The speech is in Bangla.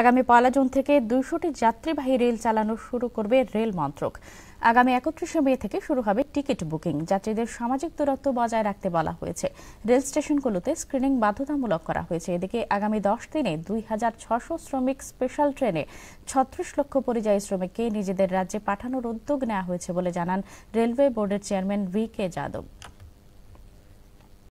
আগামী পয়লা জুন থেকে দুইশোটি যাত্রীবাহী রেল চালানো শুরু করবে রেল মন্ত্রক আগামী একত্রিশে মে থেকে শুরু হবে টিকিট বুকিং যাত্রীদের সামাজিক দূরত্ব বজায় রাখতে বলা হয়েছে রেল স্টেশনগুলোতে স্ক্রিনিং বাধ্যতামূলক করা হয়েছে এদিকে আগামী দশ দিনে দুই হাজার ছশো শ্রমিক স্পেশাল ট্রেনে ছত্রিশ লক্ষ পরিযায়ী শ্রমিককে নিজেদের রাজ্যে পাঠানোর উদ্যোগ নেওয়া হয়েছে বলে জানান রেলওয়ে বোর্ডের চেয়ারম্যান ভি কে যাদব